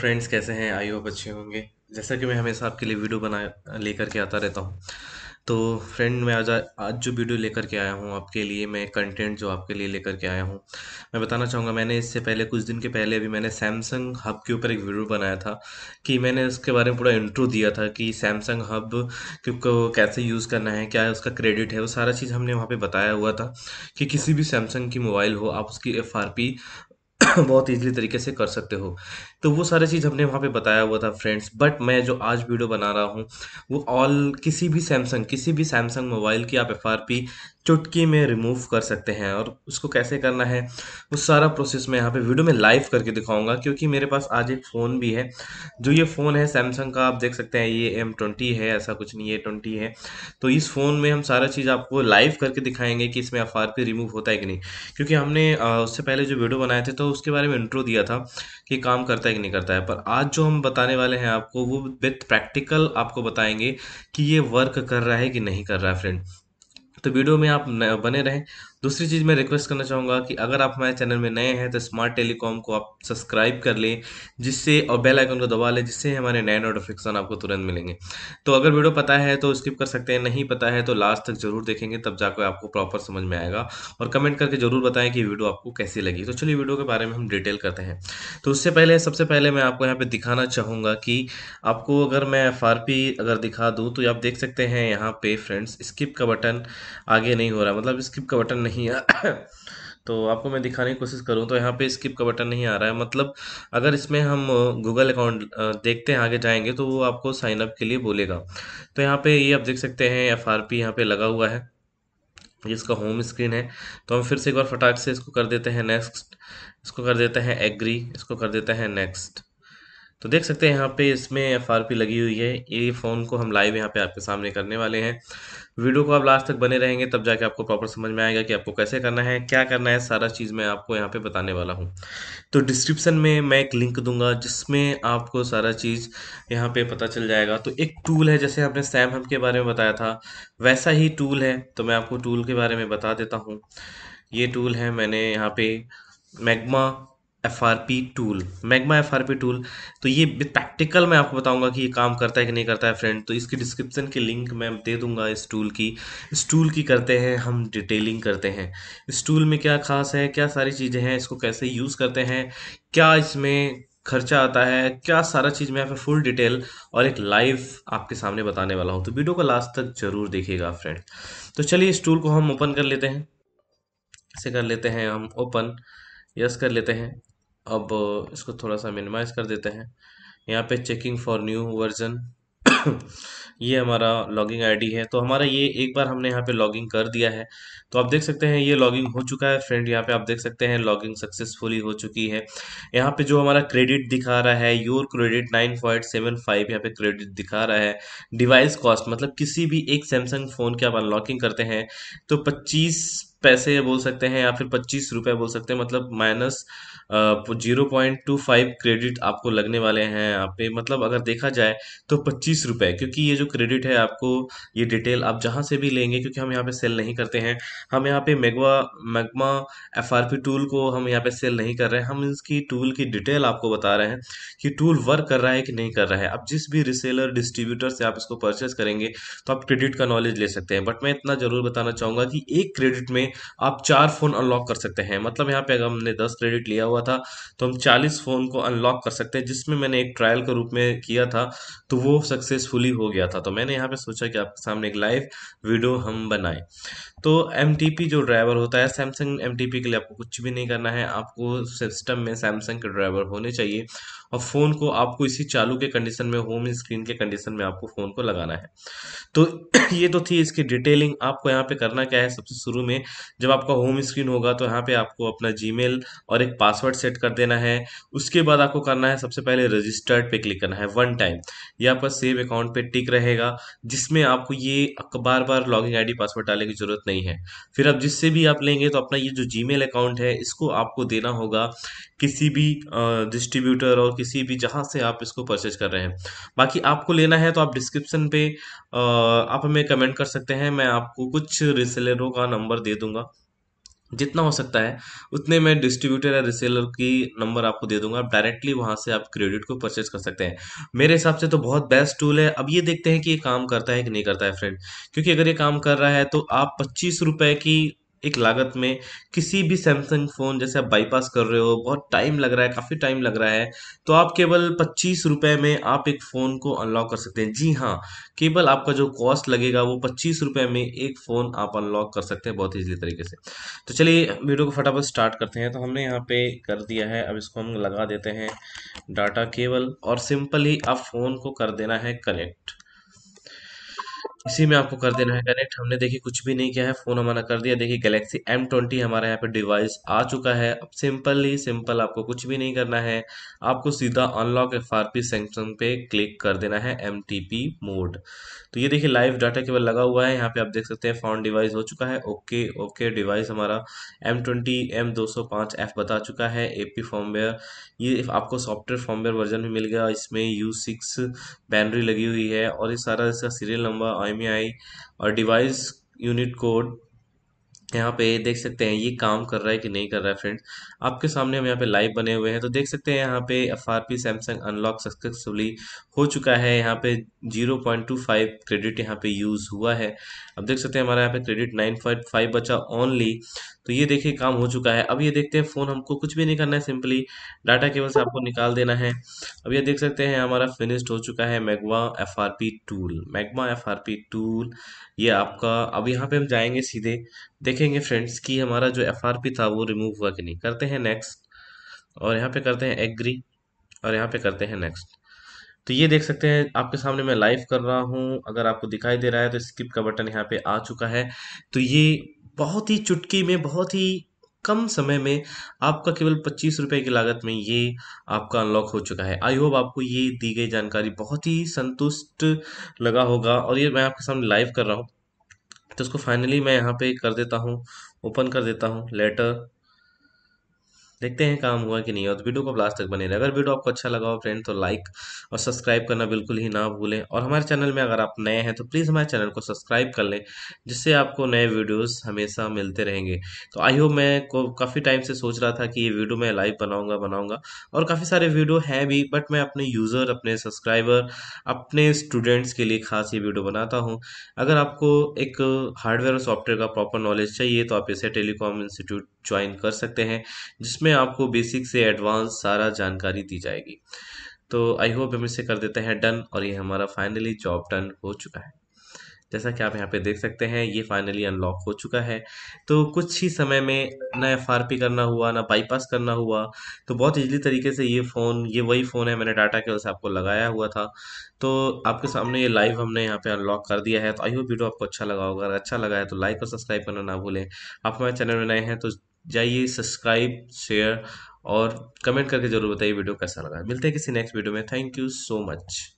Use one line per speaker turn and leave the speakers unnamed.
friends कैसे हैं I hope अच्छे होंगे जैसा कि मैं हमेशा आपके लिए वीडियो बना लेकर के आता रहता हूँ तो फ्रेंड मैं आज आज जो वीडियो लेकर के आया हूँ आपके लिए मैं कंटेंट जो आपके लिए लेकर के आया हूँ मैं बताना चाहूँगा मैंने इससे पहले कुछ दिन के पहले अभी मैंने सैमसंग हब के ऊपर एक वीडियो बनाया था कि मैंने उसके बारे में पूरा इंट्रो दिया था कि सैमसंग हब को कैसे यूज़ करना है क्या है उसका क्रेडिट है वो सारा चीज़ हमने वहाँ पर बताया हुआ था कि किसी भी सैमसंग की मोबाइल हो आप उसकी एफ बहुत ईजिली तरीके से कर सकते हो तो वो सारी चीज़ हमने वहाँ पे बताया हुआ था फ्रेंड्स बट मैं जो आज वीडियो बना रहा हूँ वो ऑल किसी भी सैमसंग किसी भी सैमसंग मोबाइल की आप एफ चुटकी में रिमूव कर सकते हैं और उसको कैसे करना है वो सारा प्रोसेस मैं यहाँ पे वीडियो में लाइव करके दिखाऊंगा क्योंकि मेरे पास आज एक फ़ोन भी है जो ये फ़ोन है सैमसंग का आप देख सकते हैं ये एम ट्वेंटी है ऐसा कुछ नहीं है ट्वेंटी है तो इस फ़ोन में हम सारा चीज़ आपको लाइव करके दिखाएंगे कि इसमें एफ रिमूव होता है कि नहीं क्योंकि हमने उससे पहले जो वीडियो बनाए थे तो उसके बारे में इंट्रो दिया था कि काम करता है कि नहीं करता है पर आज जो हम बताने वाले हैं आपको वो विथ प्रैक्टिकल आपको बताएंगे कि ये वर्क कर रहा है कि नहीं कर रहा है फ्रेंड तो वीडियो में आप बने रहें दूसरी चीज़ मैं रिक्वेस्ट करना चाहूँगा कि अगर आप हमारे चैनल में नए हैं तो स्मार्ट टेलीकॉम को आप सब्सक्राइब कर लें जिससे और बेल आइकन को दबा लें जिससे हमारे नए नोटिफिकेशन आपको तुरंत मिलेंगे तो अगर वीडियो पता है तो स्किप कर सकते हैं नहीं पता है तो लास्ट तक जरूर देखेंगे तब जाकर आपको प्रॉपर समझ में आएगा और कमेंट करके जरूर बताएं कि वीडियो आपको कैसी लगी तो चलिए वीडियो के बारे में हम डिटेल करते हैं तो उससे पहले सबसे पहले मैं आपको यहाँ पर दिखाना चाहूँगा कि आपको अगर मैं एफ अगर दिखा दूँ तो आप देख सकते हैं यहाँ पे फ्रेंड्स स्किप का बटन आगे नहीं हो रहा मतलब स्किप का बटन नहीं आ तो आपको मैं दिखाने की कोशिश करूँ तो यहाँ पे स्किप का बटन नहीं आ रहा है मतलब अगर इसमें हम गूगल अकाउंट देखते हैं आगे जाएंगे तो वो आपको साइन अप के लिए बोलेगा तो यहाँ पे ये आप देख सकते हैं एफ आर पी यहाँ पे लगा हुआ है जिसका होम स्क्रीन है तो हम फिर से एक बार फटाक से इसको कर देते हैं नेक्स्ट इसको कर देते हैं एग्री इसको कर देते हैं नेक्स्ट तो देख सकते हैं यहाँ पे इसमें एफ लगी हुई है ये फ़ोन को हम लाइव यहाँ पे आपके सामने करने वाले हैं वीडियो को आप लास्ट तक बने रहेंगे तब जाके आपको प्रॉपर समझ में आएगा कि आपको कैसे करना है क्या करना है सारा चीज़ मैं आपको यहाँ पे बताने वाला हूँ तो डिस्क्रिप्शन में मैं एक लिंक दूंगा जिसमें आपको सारा चीज़ यहाँ पे पता चल जाएगा तो एक टूल है जैसे आपने सैम हम के बारे में बताया था वैसा ही टूल है तो मैं आपको टूल के बारे में बता देता हूँ ये टूल है मैंने यहाँ पे Magma F R P tool Magma F R P tool तो ये प्रैक्टिकल मैं आपको बताऊंगा कि ये काम करता है कि नहीं करता है फ्रेंड तो इसकी डिस्क्रिप्शन की लिंक मैं दे दूंगा इस टूल की इस टूल की करते हैं हम डिटेलिंग करते हैं इस टूल में क्या खास है क्या सारी चीज़ें हैं इसको कैसे यूज़ करते हैं क्या इसमें खर्चा आता है क्या सारा चीज़ मैं आपको फुल डिटेल और एक लाइव आपके सामने बताने वाला हूँ तो वीडियो को लास्ट तक जरूर देखिएगा फ्रेंड तो चलिए इस टूल को हम ओपन कर लेते हैं इसे कर लेते हैं हम ओपन यस कर लेते हैं अब इसको थोड़ा सा मिनिमाइज़ कर देते हैं यहाँ पे चेकिंग फॉर न्यू वर्जन ये हमारा लॉगिंग आईडी है तो हमारा ये एक बार हमने यहाँ पे लॉगिंग कर दिया है तो आप देख सकते हैं ये लॉगिंग हो चुका है फ्रेंड यहाँ पे आप देख सकते हैं लॉगिंग सक्सेसफुली हो चुकी है यहाँ पे जो हमारा क्रेडिट दिखा रहा है your credit nine point seven five यहाँ पे क्रेडिट दिखा रहा है डिवाइस कॉस्ट मतलब किसी भी एक सैमसंग फ़ोन की आप अनलॉकिंग करते हैं तो पच्चीस पैसे बोल सकते हैं या फिर पच्चीस रुपए बोल सकते हैं मतलब minus zero point two five credit आपको लगने वाले हैं यहाँ पे मतलब अगर देखा जाए तो पच्चीस रुपए क्योंकि ये जो क्रेडिट है आपको ये डिटेल आप जहाँ से भी लेंगे क्योंकि हम यहाँ पे सेल नहीं करते हैं हम यहाँ पे मेगवा मैगमा एफ टूल को हम यहाँ पे सेल नहीं कर रहे हैं हम इसकी टूल की डिटेल आपको बता रहे हैं कि टूल वर्क कर रहा है कि नहीं कर रहा है अब जिस भी रिसेलर डिस्ट्रीब्यूटर से आप इसको परचेस करेंगे तो आप क्रेडिट का नॉलेज ले सकते हैं बट मैं इतना जरूर बताना चाहूंगा कि एक क्रेडिट में आप चार फ़ोन अनलॉक कर सकते हैं मतलब यहाँ पे अगर हमने दस क्रेडिट लिया हुआ था तो हम चालीस फ़ोन को अनलॉक कर सकते हैं जिसमें मैंने एक ट्रायल के रूप में किया था तो वो सक्सेसफुली हो गया था तो मैंने यहाँ पे सोचा कि आपके सामने एक लाइव वीडियो हम बनाए तो एम जो ड्राइवर होता है सैमसंग एम के लिए आपको कुछ भी नहीं करना है आपको सिस्टम में सैमसंग के ड्राइवर होने चाहिए और फ़ोन को आपको इसी चालू के कंडीशन में होम स्क्रीन के कंडीशन में आपको फ़ोन को लगाना है तो ये तो थी इसकी डिटेलिंग आपको यहाँ पे करना क्या है सबसे शुरू में जब आपका होम स्क्रीन होगा तो यहाँ पे आपको अपना जीमेल और एक पासवर्ड सेट कर देना है उसके बाद आपको करना है सबसे पहले रजिस्टर्ड पे क्लिक करना है वन टाइम ये आपका सेव अकाउंट पे टिक रहेगा जिसमें आपको ये बार बार लॉगिंग आईडी पासवर्ड डालने की जरूरत नहीं है फिर आप जिससे भी आप लेंगे तो अपना ये जो जी अकाउंट है इसको आपको देना होगा किसी भी डिस्ट्रीब्यूटर और किसी भी जहाँ से आप इसको परचेज कर रहे हैं बाकी आपको लेना है तो आप डिस्क्रिप्शन पे आप हमें कमेंट कर सकते हैं मैं आपको कुछ रिसेलरों का नंबर दे दूँगा दूंगा जितना हो सकता है उतने मैं डिस्ट्रीब्यूटर या रिसेलर की नंबर आपको दे दूंगा आप डायरेक्टली वहां से आप क्रेडिट को परचेज कर सकते हैं मेरे हिसाब से तो बहुत बेस्ट टूल है अब ये देखते हैं कि ये काम करता है कि नहीं करता है फ्रेंड क्योंकि अगर ये काम कर रहा है तो आप पच्चीस रुपए की एक लागत में किसी भी सैमसंग फ़ोन जैसे आप बाईपास कर रहे हो बहुत टाइम लग रहा है काफ़ी टाइम लग रहा है तो आप केवल पच्चीस रुपए में आप एक फ़ोन को अनलॉक कर सकते हैं जी हाँ केवल आपका जो कॉस्ट लगेगा वो पच्चीस रुपए में एक फ़ोन आप अनलॉक कर सकते हैं बहुत ईजी तरीके से तो चलिए वीडियो को फटाफट स्टार्ट करते हैं तो हमने यहाँ पे कर दिया है अब इसको हम लगा देते हैं डाटा केबल और सिंपली आप फ़ोन को कर देना है कनेक्ट इसी में आपको कर देना है कनेक्ट हमने देखिए कुछ भी नहीं किया है फ़ोन हमारा कर दिया देखिए गैलेक्सी एम ट्वेंटी हमारे यहाँ पे डिवाइस आ चुका है अब सिंपल ही सिंपल आपको कुछ भी नहीं करना है आपको सीधा unlock F R P section पे क्लिक कर देना है एम टी पी मोड तो ये देखिए लाइव डाटा केवल लगा हुआ है यहाँ पे आप देख सकते हैं फोन डिवाइस हो चुका है ओके ओके डिवाइस हमारा एम ट्वेंटी एम दो सौ पाँच एफ बता चुका है ए पी फॉर्मवेयर ये आपको सॉफ्टवेयर फॉर्मवेयर वर्जन भी मिल गया इसमें यू सिक्स बैनरी लगी हुई है और ये सारा इसका सीरियल नंबर में आई और डिवाइस यूनिट कोड यहाँ पे देख सकते हैं ये काम कर रहा है कि नहीं कर रहा है फ्रेंड्स आपके सामने हम यहाँ पे लाइव बने हुए हैं तो देख सकते हैं यहाँ पे F R P Samsung unlock successfully हो चुका है यहाँ पे zero point two five credit यहाँ पे यूज़ हुआ है अब देख सकते हैं हमारा यहाँ पे क्रेडिट नाइन पॉइंट फाइव बचा ओनली तो ये देखिए काम हो चुका है अब ये देखते हैं फ़ोन हमको कुछ भी नहीं करना है सिंपली डाटा केवल से आपको निकाल देना है अब ये देख सकते हैं हमारा फिनिश्ड हो चुका है Magma F R P tool Magma F R P tool ये आपका अब यहाँ पे हम जाएंगे सीधे देखेंगे फ्रेंड्स कि हमारा जो एफ था वो रिमूव हुआ कि नहीं करते हैं नेक्स्ट और यहाँ पे करते हैं एग्री और यहाँ पे करते हैं नेक्स्ट तो ये देख सकते हैं आपके सामने मैं लाइव कर रहा हूँ अगर आपको दिखाई दे रहा है तो स्किप का बटन यहाँ पे आ चुका है तो ये बहुत ही चुटकी में बहुत ही कम समय में आपका केवल पच्चीस रुपये की लागत में ये आपका अनलॉक हो चुका है आई होप आपको ये दी गई जानकारी बहुत ही संतुष्ट लगा होगा और ये मैं आपके सामने लाइव कर रहा हूँ तो इसको फाइनली मैं यहाँ पे कर देता हूँ ओपन कर देता हूँ लेटर देखते हैं काम हुआ कि नहीं और वीडियो को लास्ट तक बने रहे अगर वीडियो आपको अच्छा लगा हो फ्रेंड तो लाइक और सब्सक्राइब करना बिल्कुल ही ना भूलें और हमारे चैनल में अगर आप नए हैं तो प्लीज़ हमारे चैनल को सब्सक्राइब कर लें जिससे आपको नए वीडियोस हमेशा मिलते रहेंगे तो आई होप मैं को काफ़ी टाइम से सोच रहा था कि ये वीडियो मैं लाइव बनाऊँगा बनाऊँगा और काफ़ी सारे वीडियो हैं भी बट मैं अपने यूज़र अपने सब्सक्राइबर अपने स्टूडेंट्स के लिए खास ये वीडियो बनाता हूँ अगर आपको एक हार्डवेयर और सॉफ्टवेयर का प्रॉपर नॉलेज चाहिए तो आप इसे टेलीकॉम इंस्टीट्यूट ज्वाइन कर सकते हैं जिसमें इसमें आपको बेसिक से एडवांस सारा जानकारी दी जाएगी तो आई होप हम इसे कर देते हैं डन और ये हमारा फाइनली जॉब डन हो चुका है जैसा कि आप यहाँ पे देख सकते हैं ये फाइनली अनलॉक हो चुका है तो कुछ ही समय में ना एफ करना हुआ ना बाईपास करना हुआ तो बहुत ईजिली तरीके से ये फ़ोन ये वही फ़ोन है मैंने डाटा केवल से आपको लगाया हुआ था तो आपके सामने ये लाइव हमने यहाँ पे अनलॉक कर दिया है तो आई होप वीडियो आपको अच्छा लगा होगा अगर अच्छा लगा है तो लाइक और सब्सक्राइब करना ना भूलें आप हमारे चैनल में नए हैं तो जाइए सब्सक्राइब शेयर और कमेंट करके जरूर बताइए वीडियो कैसा लगा मिलते हैं किसी नेक्स्ट वीडियो में थैंक यू सो मच